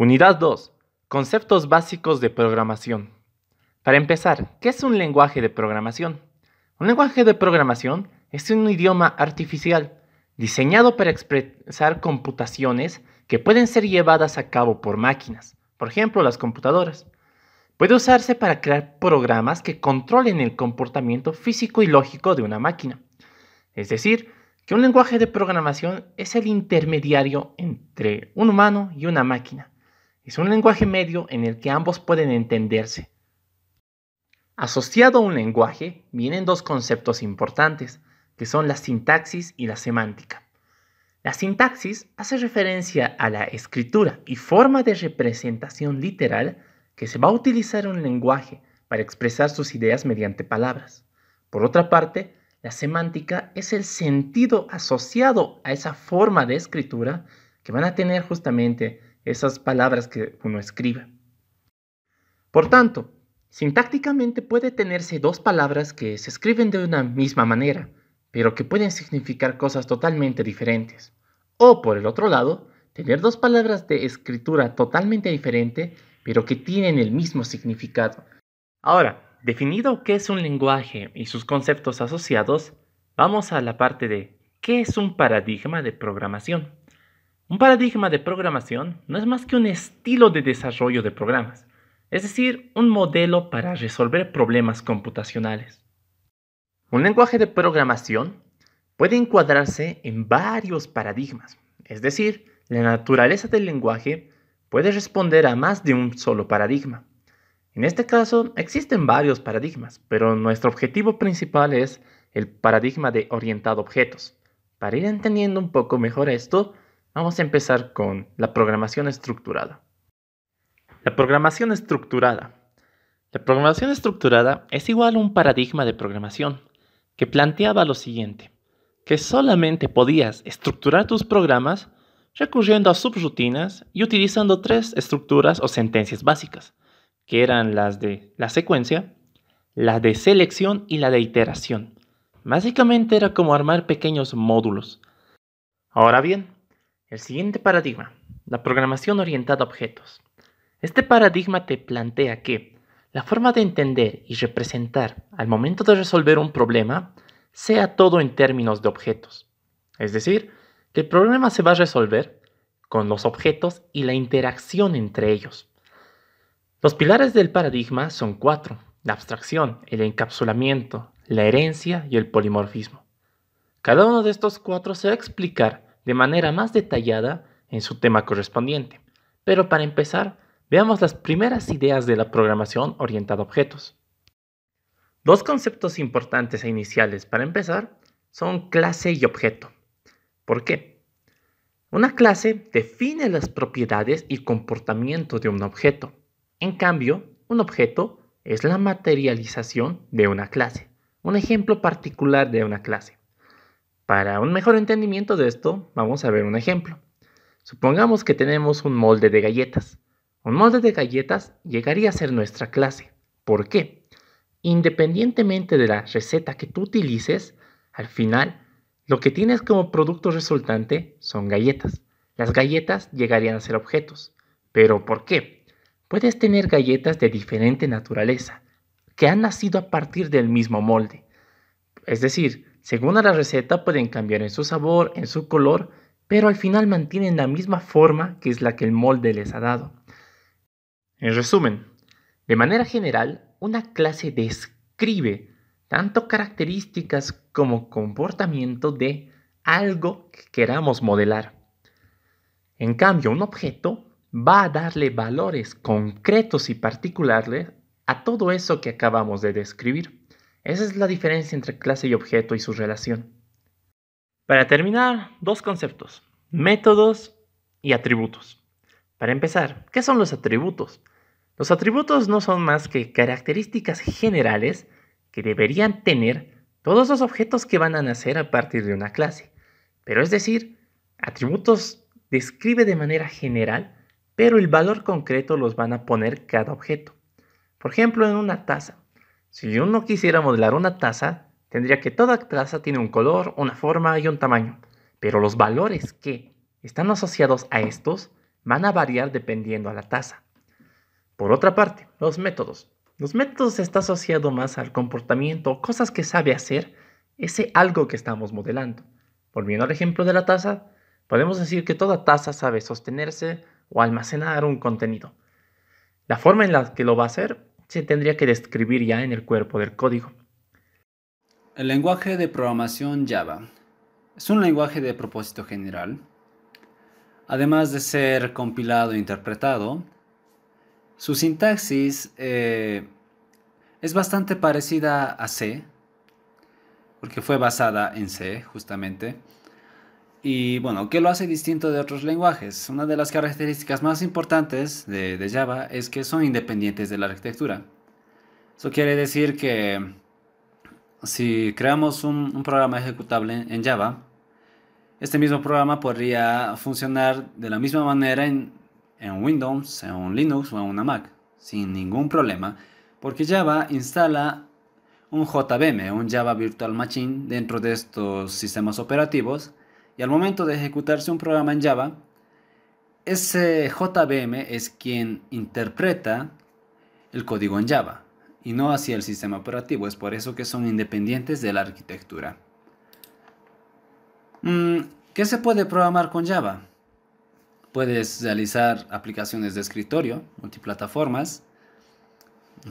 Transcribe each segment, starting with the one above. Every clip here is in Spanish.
Unidad 2. Conceptos básicos de programación. Para empezar, ¿qué es un lenguaje de programación? Un lenguaje de programación es un idioma artificial diseñado para expresar computaciones que pueden ser llevadas a cabo por máquinas, por ejemplo las computadoras. Puede usarse para crear programas que controlen el comportamiento físico y lógico de una máquina. Es decir, que un lenguaje de programación es el intermediario entre un humano y una máquina es un lenguaje medio en el que ambos pueden entenderse. Asociado a un lenguaje vienen dos conceptos importantes, que son la sintaxis y la semántica. La sintaxis hace referencia a la escritura y forma de representación literal que se va a utilizar en un lenguaje para expresar sus ideas mediante palabras. Por otra parte, la semántica es el sentido asociado a esa forma de escritura que van a tener justamente esas palabras que uno escribe. Por tanto, sintácticamente puede tenerse dos palabras que se escriben de una misma manera, pero que pueden significar cosas totalmente diferentes. O por el otro lado, tener dos palabras de escritura totalmente diferente, pero que tienen el mismo significado. Ahora, definido qué es un lenguaje y sus conceptos asociados, vamos a la parte de qué es un paradigma de programación. Un paradigma de programación no es más que un estilo de desarrollo de programas, es decir, un modelo para resolver problemas computacionales. Un lenguaje de programación puede encuadrarse en varios paradigmas, es decir, la naturaleza del lenguaje puede responder a más de un solo paradigma. En este caso, existen varios paradigmas, pero nuestro objetivo principal es el paradigma de orientado a objetos. Para ir entendiendo un poco mejor esto, Vamos a empezar con la programación estructurada. La programación estructurada. La programación estructurada es igual a un paradigma de programación que planteaba lo siguiente, que solamente podías estructurar tus programas recurriendo a subrutinas y utilizando tres estructuras o sentencias básicas, que eran las de la secuencia, las de selección y la de iteración. Básicamente era como armar pequeños módulos. Ahora bien, el siguiente paradigma, la programación orientada a objetos. Este paradigma te plantea que la forma de entender y representar al momento de resolver un problema sea todo en términos de objetos. Es decir, que el problema se va a resolver con los objetos y la interacción entre ellos. Los pilares del paradigma son cuatro, la abstracción, el encapsulamiento, la herencia y el polimorfismo. Cada uno de estos cuatro se va a explicar de manera más detallada en su tema correspondiente. Pero para empezar, veamos las primeras ideas de la programación orientada a objetos. Dos conceptos importantes e iniciales para empezar son clase y objeto. ¿Por qué? Una clase define las propiedades y comportamiento de un objeto. En cambio, un objeto es la materialización de una clase, un ejemplo particular de una clase. Para un mejor entendimiento de esto, vamos a ver un ejemplo. Supongamos que tenemos un molde de galletas. Un molde de galletas llegaría a ser nuestra clase. ¿Por qué? Independientemente de la receta que tú utilices, al final lo que tienes como producto resultante son galletas. Las galletas llegarían a ser objetos. ¿Pero por qué? Puedes tener galletas de diferente naturaleza, que han nacido a partir del mismo molde. Es decir, según la receta pueden cambiar en su sabor, en su color, pero al final mantienen la misma forma que es la que el molde les ha dado. En resumen, de manera general, una clase describe tanto características como comportamiento de algo que queramos modelar. En cambio, un objeto va a darle valores concretos y particulares a todo eso que acabamos de describir. Esa es la diferencia entre clase y objeto y su relación. Para terminar, dos conceptos, métodos y atributos. Para empezar, ¿qué son los atributos? Los atributos no son más que características generales que deberían tener todos los objetos que van a nacer a partir de una clase. Pero es decir, atributos describe de manera general, pero el valor concreto los van a poner cada objeto. Por ejemplo, en una taza. Si uno quisiera modelar una taza, tendría que toda taza tiene un color, una forma y un tamaño, pero los valores que están asociados a estos van a variar dependiendo a la taza. Por otra parte, los métodos. Los métodos están asociados más al comportamiento, cosas que sabe hacer ese algo que estamos modelando. Volviendo al ejemplo de la taza, podemos decir que toda taza sabe sostenerse o almacenar un contenido. La forma en la que lo va a hacer se tendría que describir ya en el cuerpo del código. El lenguaje de programación Java es un lenguaje de propósito general. Además de ser compilado e interpretado, su sintaxis eh, es bastante parecida a C, porque fue basada en C justamente. Y bueno, ¿qué lo hace distinto de otros lenguajes? Una de las características más importantes de, Java es que son independientes de la arquitectura. Eso quiere decir que si creamos un, programa ejecutable en, Java, este mismo programa podría funcionar de la misma manera en, Windows, en Linux o en una Mac, sin ningún problema, porque Java instala un JVM, un Java Virtual Machine, dentro de estos sistemas operativos y al momento de ejecutarse un programa en Java, ese JVM es quien interpreta el código en Java y no hacia el sistema operativo. Es por eso que son independientes de la arquitectura. Mm, ¿Qué se puede programar con Java? Puedes realizar aplicaciones de escritorio, multiplataformas,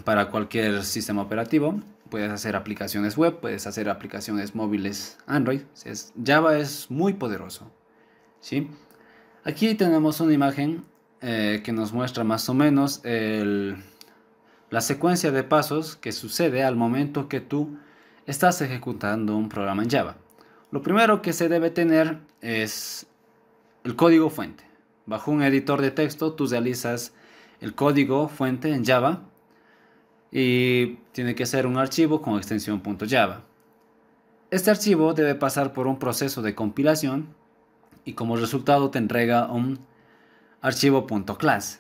para cualquier sistema operativo puedes hacer aplicaciones web, puedes hacer aplicaciones móviles Android. Java es muy poderoso. Aquí tenemos una imagen eh, que nos muestra más o menos la secuencia de pasos que sucede al momento que tú estás ejecutando un programa en Java. Lo primero que se debe tener es el código fuente. Bajo un editor de texto tú realizas el código fuente en Java y tiene que ser un archivo con extensión .java. Este archivo debe pasar por un proceso de compilación y como resultado te entrega un .class.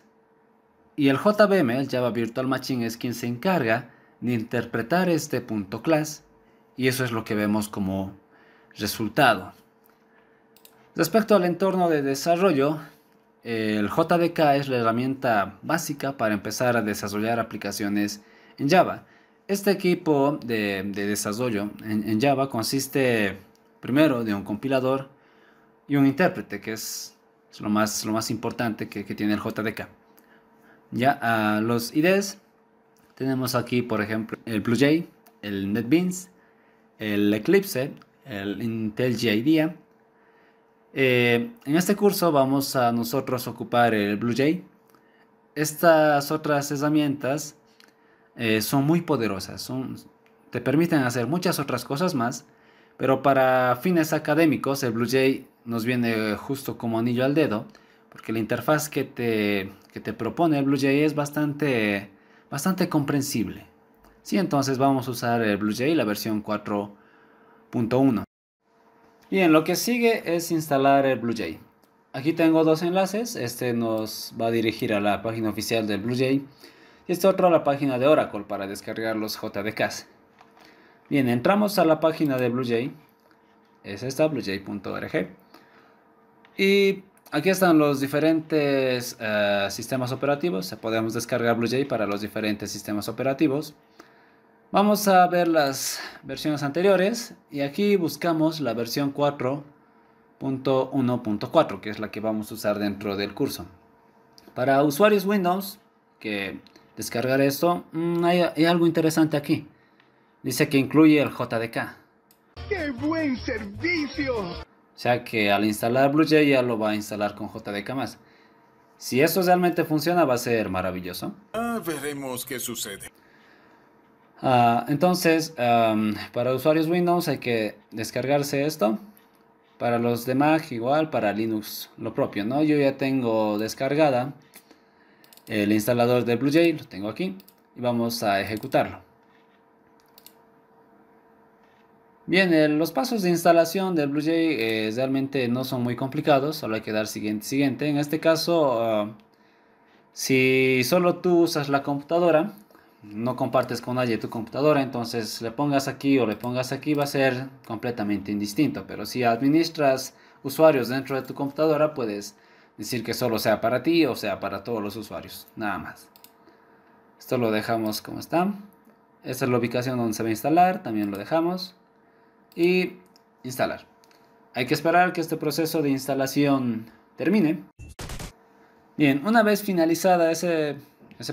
Y el JVM, el Java Virtual Machine, es quien se encarga de interpretar este .class y eso es lo que vemos como resultado. Respecto al entorno de desarrollo, el JDK es la herramienta básica para empezar a desarrollar aplicaciones en Java. Este equipo de, desarrollo en, Java consiste primero de un compilador y un intérprete, que es lo más, importante que, tiene el JDK. Ya a los IDs tenemos aquí, por ejemplo, el BlueJ, el NetBeans, el Eclipse, el IntelliJ IDEA. Eh, en este curso vamos a nosotros ocupar el BlueJ. Estas otras herramientas eh, son muy poderosas, te permiten hacer muchas otras cosas más, pero para fines académicos el BlueJay nos viene justo como anillo al dedo, porque la interfaz que te, te propone el BlueJay es bastante, bastante comprensible. Sí, entonces vamos a usar el BlueJay, la versión 4.1. Bien, lo que sigue es instalar el BlueJay. Aquí tengo dos enlaces, este nos va a dirigir a la página oficial del BlueJay y esta otra la página de Oracle para descargar los JDKs. Bien, entramos a la página de BlueJ. es esta, bluejay.org, y aquí están los diferentes eh, sistemas operativos, podemos descargar BlueJ para los diferentes sistemas operativos. Vamos a ver las versiones anteriores y aquí buscamos la versión 4.1.4 que es la que vamos a usar dentro del curso. Para usuarios Windows, que descargar esto, mm, hay, algo interesante aquí. Dice que incluye el JDK. ¡Qué buen servicio! O sea que al instalar BlueJay ya lo va a instalar con JDK más. Si eso realmente funciona va a ser maravilloso. Ah, veremos qué sucede. Ah, entonces, para usuarios Windows hay que descargarse esto. Para los demás igual, para Linux lo propio, ¿no? Yo ya tengo descargada el instalador de BlueJ lo tengo aquí, y vamos a ejecutarlo. Bien, eh, los pasos de instalación de BlueJ eh, realmente no son muy complicados, solo hay que dar siguiente, siguiente. En este caso, ah, si solo tú usas la computadora, no compartes con nadie tu computadora, entonces le pongas aquí o le pongas aquí va a ser completamente indistinto. Pero si administras usuarios dentro de tu computadora, puedes decir que solo sea para ti o sea para todos los usuarios, nada más. Esto lo dejamos como está. Esta es la ubicación donde se va a instalar, también lo dejamos. Y instalar. Hay que esperar que este proceso de instalación termine. Bien, una vez finalizada ese,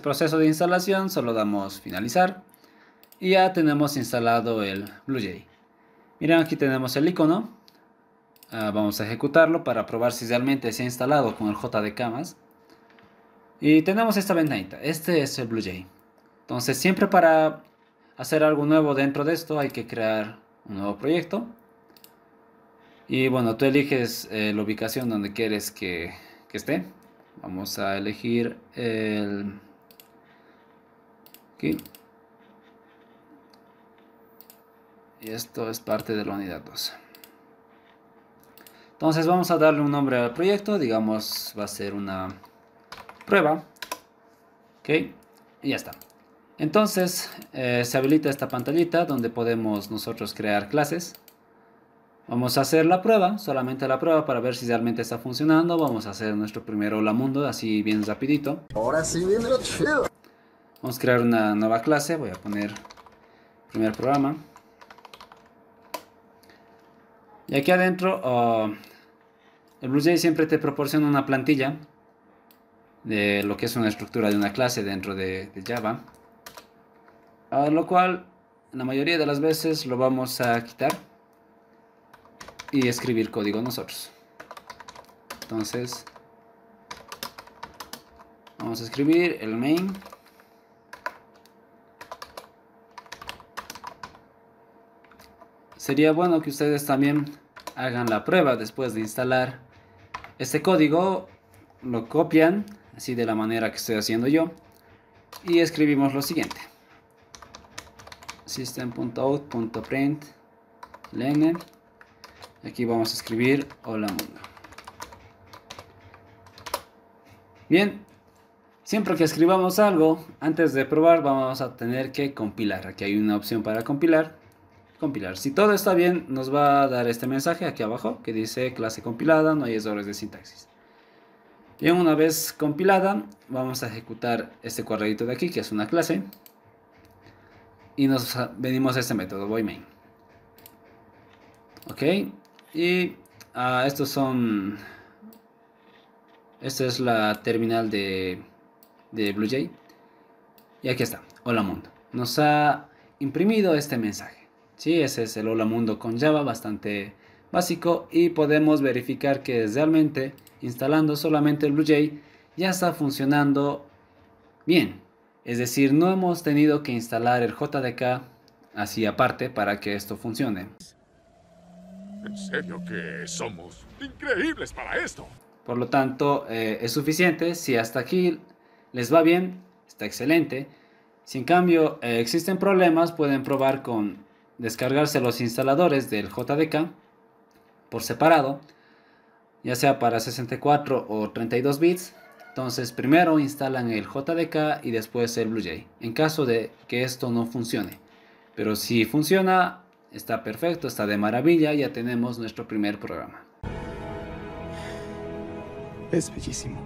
proceso de instalación, solo damos finalizar. Y ya tenemos instalado el BlueJ Miren, aquí tenemos el icono Ah, vamos a ejecutarlo para probar si realmente se ha instalado con el JDK más. Y tenemos esta ventanita. Este es el BlueJ. Entonces siempre para hacer algo nuevo dentro de esto hay que crear un nuevo proyecto. Y bueno, tú eliges eh, la ubicación donde quieres que, que esté. Vamos a elegir el... Aquí. Y esto es parte de la unidad 2. Entonces vamos a darle un nombre al proyecto, digamos va a ser una prueba. Ok, y ya está. Entonces eh, se habilita esta pantallita donde podemos nosotros crear clases. Vamos a hacer la prueba, solamente la prueba para ver si realmente está funcionando. Vamos a hacer nuestro primer hola mundo, así bien rapidito. Ahora sí viene Vamos a crear una nueva clase, voy a poner primer programa. Y aquí adentro, ah, el BlueJay siempre te proporciona una plantilla de lo que es una estructura de una clase dentro de, Java. Ah, lo cual, la mayoría de las veces lo vamos a quitar y escribir código nosotros. Entonces, vamos a escribir el main sería bueno que ustedes también hagan la prueba después de instalar este código lo copian así de la manera que estoy haciendo yo y escribimos lo siguiente System.out.println. aquí vamos a escribir hola mundo bien siempre que escribamos algo antes de probar vamos a tener que compilar aquí hay una opción para compilar compilar. Si todo está bien, nos va a dar este mensaje aquí abajo que dice clase compilada, no hay errores de sintaxis. Y una vez compilada, vamos a ejecutar este cuadradito de aquí, que es una clase. Y nos venimos a este método, voy main. Ok, y ah, estos son... Esta es la terminal de, de BlueJay. Y aquí está, hola mundo. Nos ha imprimido este mensaje. Sí, ese es el Hola Mundo con Java, bastante básico y podemos verificar que realmente instalando solamente el BlueJ ya está funcionando bien. Es decir, no hemos tenido que instalar el JDK así aparte para que esto funcione. En serio que somos increíbles para esto. Por lo tanto, eh, es suficiente. Si hasta aquí les va bien, está excelente. Si en cambio eh, existen problemas, pueden probar con descargarse los instaladores del JDK por separado, ya sea para 64 o 32 bits. Entonces primero instalan el JDK y después el BlueJ en caso de que esto no funcione. Pero si funciona, está perfecto, está de maravilla, ya tenemos nuestro primer programa. Es bellísimo.